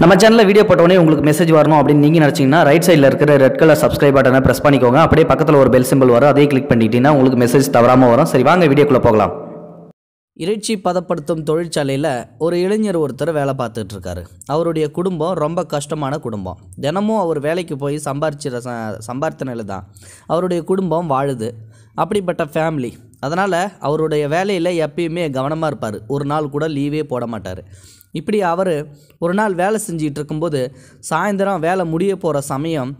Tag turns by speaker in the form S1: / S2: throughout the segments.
S1: நம்ம சேனலில் வீடியோ போட்டோடனே உங்களுக்கு மெசேஜ் வரணும் அப்படின்னு நீங்கள் நினச்சிங்கன்னா ரைட் சைடில் இருக்கிற ரெட் கலர் சப்ஸ்கிரைப் பட்டனை ப்ரெஸ் பண்ணிக்கோங்க அப்படியே பக்கத்தில் ஒரு பெல் சிம்பிள் வரும் அதே கிளிக் பண்ணிட்டீங்கன்னா உங்களுக்கு மெசேஜ் தவறாமல் வரும் சரி வாங்க வீடியோக்குள்ளே போகலாம் இறைச்சி பதப்படுத்தும் தொழிற்சாலையில் ஒரு இளைஞர் ஒருத்தர் வேலை பார்த்துட்டு இருக்காரு அவருடைய குடும்பம் ரொம்ப கஷ்டமான குடும்பம் தினமும் அவர் வேலைக்கு போய் சம்பாரிச்சிட ச சம்பார்த்தனையில் தான் அவருடைய குடும்பம் வாழுது அப்படிப்பட்ட ஃபேமிலி அதனால் அவருடைய வேலையில் எப்பயுமே கவனமாக இருப்பார் ஒரு நாள் கூட லீவே போட மாட்டார் இப்படி அவர் ஒரு நாள் வேலை செஞ்சுக்கிட்டு இருக்கும்போது சாயந்தரம் வேலை முடிய போகிற சமயம்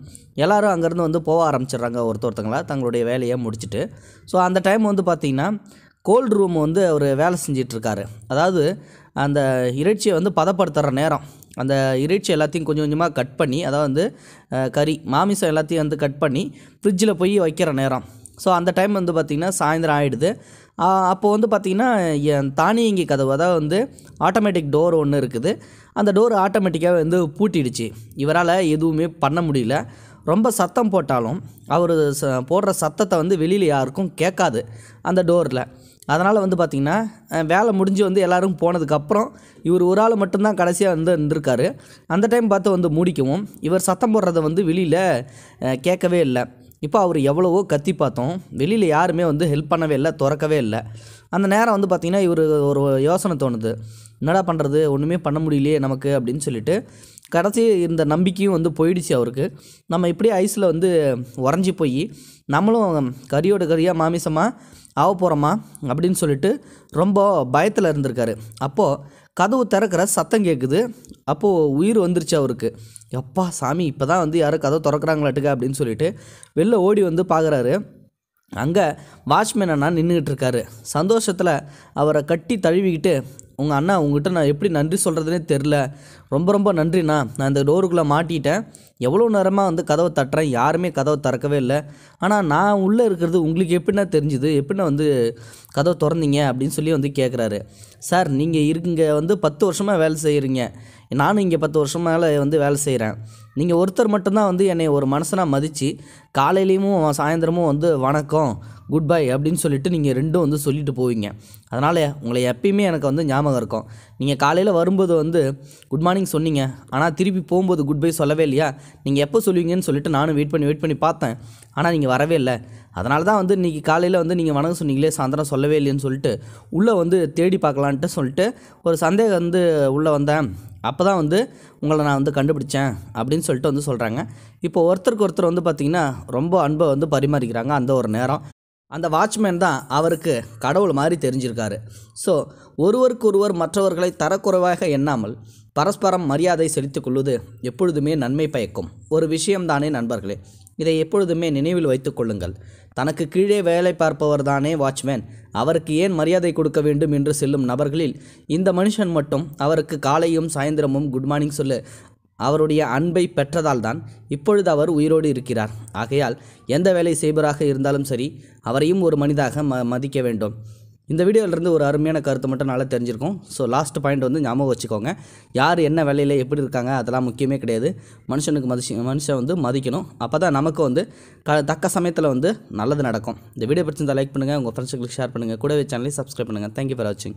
S1: எல்லோரும் அங்கேருந்து வந்து போக ஆரம்பிச்சிடுறாங்க ஒருத்தொருத்தங்களா தங்களுடைய வேலையை முடிச்சுட்டு ஸோ அந்த டைம் வந்து பார்த்திங்கன்னா கோல்டு ரூம் வந்து அவர் வேலை செஞ்சிகிட்ருக்காரு அதாவது அந்த இறைச்சியை வந்து பதப்படுத்துகிற நேரம் அந்த இறைச்சி எல்லாத்தையும் கொஞ்சம் கொஞ்சமாக கட் பண்ணி அதாவது வந்து கறி மாமிசம் எல்லாத்தையும் வந்து கட் பண்ணி ஃப்ரிட்ஜில் போய் வைக்கிற நேரம் ஸோ அந்த டைம் வந்து பார்த்திங்கன்னா சாயந்தரம் ஆகிடுது அப்போது வந்து பார்த்திங்கன்னா என் தானியங்கி கதவு அதாவது வந்து ஆட்டோமேட்டிக் டோர் ஒன்று இருக்குது அந்த டோர் ஆட்டோமேட்டிக்காக வந்து பூட்டிடுச்சு இவரால் எதுவுமே பண்ண முடியல ரொம்ப சத்தம் போட்டாலும் அவர் போடுற சத்தத்தை வந்து வெளியில் யாருக்கும் கேட்காது அந்த டோரில் அதனால் வந்து பார்த்திங்கன்னா வேலை முடிஞ்சு வந்து எல்லோரும் போனதுக்கப்புறம் இவர் ஒரு ஆள் மட்டும்தான் கடைசியாக வந்து இருந்திருக்காரு அந்த டைம் பார்த்து வந்து மூடிக்கவும் இவர் சத்தம் போடுறத வந்து வெளியில் கேட்கவே இல்லை இப்போ அவர் எவ்வளவோ கத்தி பார்த்தோம் வெளியில் யாருமே வந்து ஹெல்ப் பண்ணவே இல்லை திறக்கவே இல்லை அந்த நேரம் வந்து பார்த்திங்கன்னா இவர் ஒரு யோசனை தோணுது என்னடா பண்ணுறது ஒன்றுமே பண்ண முடியலையே நமக்கு அப்படின்னு சொல்லிட்டு கடைசி இந்த நம்பிக்கையும் வந்து போயிடுச்சு அவருக்கு நம்ம இப்படி ஐஸில் வந்து உறைஞ்சி போய் நம்மளும் கறியோட கறியாக மாமிசமாக ஆக போகிறோமா அப்படின்னு சொல்லிட்டு ரொம்ப பயத்தில் இருந்திருக்காரு அப்போது கதவு திறக்கிற சத்தம் கேட்குது அப்போது உயிர் வந்துருச்சு அவருக்கு எப்பா சாமி இப்போ தான் வந்து யாரும் கதை திறக்கிறாங்களாட்டுக்க அப்படின்னு சொல்லிட்டு வெளில ஓடி வந்து பார்க்குறாரு அங்கே வாட்ச்மேன் அண்ணா நின்றுக்கிட்டு இருக்காரு சந்தோஷத்தில் அவரை கட்டி தழுவிக்கிட்டு உங்கள் அண்ணா உங்ககிட்ட நான் எப்படி நன்றி சொல்கிறதுனே தெரில ரொம்ப ரொம்ப நன்றிண்ணா நான் இந்த டோருக்குள்ளே மாட்டிட்டேன் எவ்வளோ நேரமாக வந்து கதவை தட்டுறேன் யாருமே கதவை திறக்கவே இல்லை ஆனால் நான் உள்ளே இருக்கிறது உங்களுக்கு எப்படின்னா தெரிஞ்சுது எப்படின்னா வந்து கதவை திறந்தீங்க அப்படின்னு சொல்லி வந்து கேட்குறாரு சார் நீங்கள் இருக்குங்க வந்து பத்து வருஷமாக வேலை செய்கிறீங்க நானும் இங்கே பத்து வருஷம் மேலே வந்து வேலை செய்கிறேன் நீங்கள் ஒருத்தர் மட்டும்தான் வந்து என்னை ஒரு மனசனாக மதித்து காலையிலையும் சாயந்தரமும் வந்து வணக்கம் குட் பை அப்படின்னு சொல்லிட்டு நீங்கள் ரெண்டும் வந்து சொல்லிட்டு போவீங்க அதனால் உங்களை எப்பயுமே எனக்கு வந்து ஞாபகம் இருக்கும் நீங்கள் காலையில் வரும்போது வந்து குட் மார்னிங் சொன்னீங்க ஆனால் திருப்பி போகும்போது குட் பை சொல்லவே இல்லையா நீங்கள் எப்போ சொல்லுவீங்கன்னு சொல்லிட்டு நானும் வெயிட் பண்ணி வெயிட் பண்ணி பார்த்தேன் ஆனால் நீங்கள் வரவே இல்லை அதனால தான் வந்து இன்றைக்கி காலையில் வந்து நீங்கள் வணக்கம் சொன்னீங்களே சாயந்தரம் சொல்லவே இல்லைன்னு சொல்லிட்டு உள்ளே வந்து தேடி பார்க்கலான்ட்டு சொல்லிட்டு ஒரு சந்தேகம் வந்து உள்ளே வந்தேன் அப்போ தான் வந்து உங்களை நான் வந்து கண்டுபிடிச்சேன் அப்படின்னு சொல்லிட்டு வந்து சொல்கிறாங்க இப்போ ஒருத்தருக்கு ஒருத்தர் வந்து பார்த்திங்கன்னா ரொம்ப அன்பை வந்து பரிமாறிக்கிறாங்க அந்த ஒரு நேரம் அந்த வாட்ச்மேன் தான் அவருக்கு கடவுள் மாதிரி தெரிஞ்சிருக்காரு ஸோ ஒருவருக்கொருவர் மற்றவர்களை தரக்குறைவாக எண்ணாமல் பரஸ்பரம் மரியாதை செலுத்திக் கொள்வது எப்பொழுதுமே நன்மை பயக்கும் ஒரு விஷயம்தானே நண்பர்களே இதை எப்பொழுதுமே நினைவில் வைத்துக்கொள்ளுங்கள் தனக்கு கீழே வேலை பார்ப்பவர் தானே வாட்ச்மேன் அவருக்கு ஏன் மரியாதை கொடுக்க வேண்டும் என்று செல்லும் நபர்களில் இந்த மனுஷன் மட்டும் அவருக்கு காலையும் சாயந்தரமும் குட் மார்னிங் சொல்லு அவருடைய அன்பை பெற்றதால் தான் இப்பொழுது அவர் உயிரோடு இருக்கிறார் ஆகையால் எந்த வேலை செய்பவராக இருந்தாலும் சரி அவரையும் ஒரு மனிதாக ம மதிக்க வேண்டும் இந்த வீடியோவிலிருந்து ஒரு அருமையான கருத்து மட்டும் நல்லா தெரிஞ்சிருக்கும் ஸோ லாஸ்ட் பாயிண்ட் வந்து ஞாபகம் வச்சுக்கோங்க யார் என்ன வேலையில் எப்படி இருக்காங்க அதெல்லாம் முக்கியமே கிடையாது மனுஷனுக்கு மதிச்சு மனுஷன் வந்து மதிக்கணும் அப்போ தான் நமக்கு வந்து க தக்க சமயத்தில் வந்து நல்லது நடக்கும் இந்த வீடியோ பிடிச்சிருந்தால் லைக் பண்ணுங்கள் உங்கள் ஃப்ரெண்ட்ஸுக்கு ஷேர் பண்ணுங்கள் கூடவே சேனலையும் சப்ஸ்கிரைப் பண்ணுங்கள் தேங்க்யூ ஃபார் வாட்சிங்